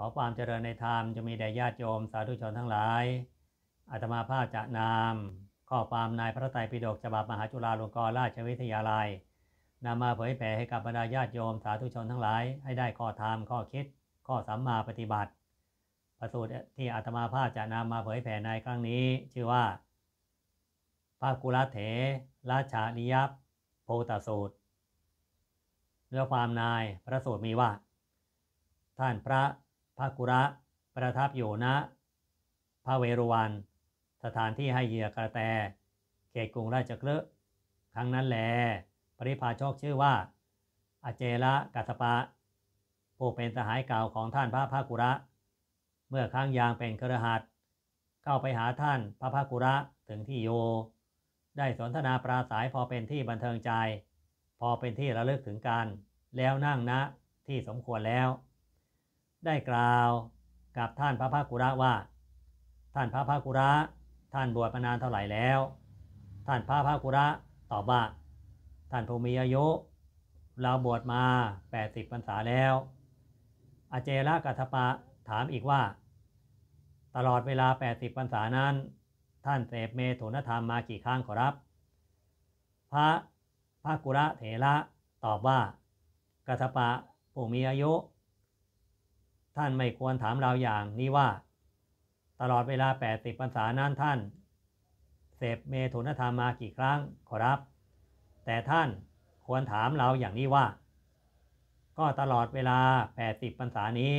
ขอความเจริญในธรรมจะมีแด่ญาติโยมสาธุชนทั้งหลายอาตมาภาพจะนาม ข้อความนายพระไตรปิฎกฉบับมหาจุฬาลงกรณราชวิทยาลายัยนำมาเผยแผ่ให้กับบรรดาญาติโยม สาธุชนทั้งหลาย ให้ได้ข้อธรรมข้อคิด ข้อสัมมาปฏิบัติประสูตรที่อาตมาภาพจะนำมาเผยแผ่ในครั้งนี้ ชื่อว่าภากุลเถ ราชานิยโพตสูตรเรื่องความนายพระสูตรมีว่า ท่านพระพระกุระ ประทับอยู่ณพระเวรุวัน สถานที่ให้เหยียกระแตเขตกรุงราชกลึครั้งนั้นแลปริพาชกชื่อว่า อเจระกัสปะผู้เป็นสหายเก่าของท่านพระพากุระ เมื่อครั้งยางเป็นครหัสเข้าไปหาท่านพระพากุระถึงที่โย ได้สนทนาปราศัยพอเป็นที่บันเทิงใจ พอเป็นที่ระลึกถึงกันแล้วนั่งณนะที่สมควรแล้วได้กล่าวกับท่านพระภากุระว่า ท่านพระภากุระท่านบวชมานานเท่าไหร่แล้ว ท่านพระภากุระตอบว่าท่านผู้มีอายุเราบวชมา 80พรรษาแล้วอเจระกัตปะถามอีกว่า ตลอดเวลา80พรรษานั้น ท่านเสพเมถุนธรรมมากี่ครั้งขอรับ พระภากุระเถระตอบว่ากัตปะผู้มีอายุท่านไม่ควรถามเราอย่างนี้ว่า ตลอดเวลา 80ปรรษานั้นท่าน เสพเมถุนธรรมมากี่ครั้งขอรับ แต่ท่านควรถามเราอย่างนี้ว่า ก็ตลอดเวลา 80ปรรษานี้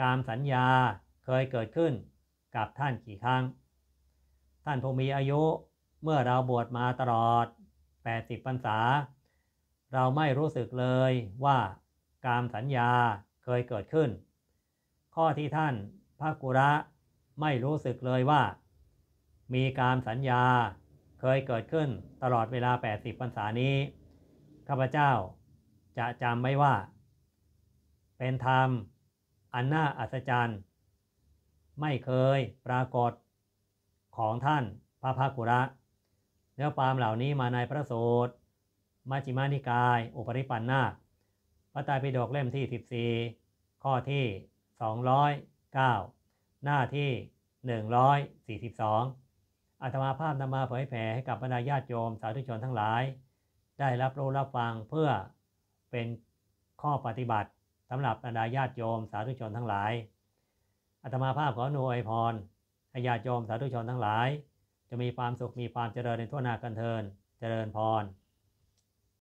การสัญญาเคยเกิดขึ้นกับท่านกี่ครั้ง ท่านผู้มีอายุเมื่อเราบวชมาตลอด 80ปรรษา เราไม่รู้สึกเลยว่า การสัญญาเคยเกิดขึ้น ข้อที่ท่านพระกุระไม่รู้สึกเลยว่า มีการสัญญาเคยเกิดขึ้นตลอดเวลา 80ปรรษานี้ ข้าพเจ้าจะจำไว้ว่า เป็นธรรมอันน่าอัศจรรย์ ไม่เคยปรากฏของท่านพระพักุระเนื้อความเหล่านี้มาในพระสูตรมัชฌิมานิกาย อุปริปันธาพระไตรปิฎกเล่มที่ 14 ข้อที่ 209 หน้าที่ 142 อัตมาภาพนำมาเผยแผ่ให้กับบรรดาญาติโยมสาธุชนทั้งหลาย ได้รับรู้รับฟังเพื่อเป็นข้อปฏิบัติสำหรับบรรดาญาติโยมสาธุชนทั้งหลายอัตมาภาพขอหนูอยพรให้ญาติโยมสาธุชนทั้งหลาย จะมีความสุขมีความเจริญในทั่วนากันเทินเจริญพร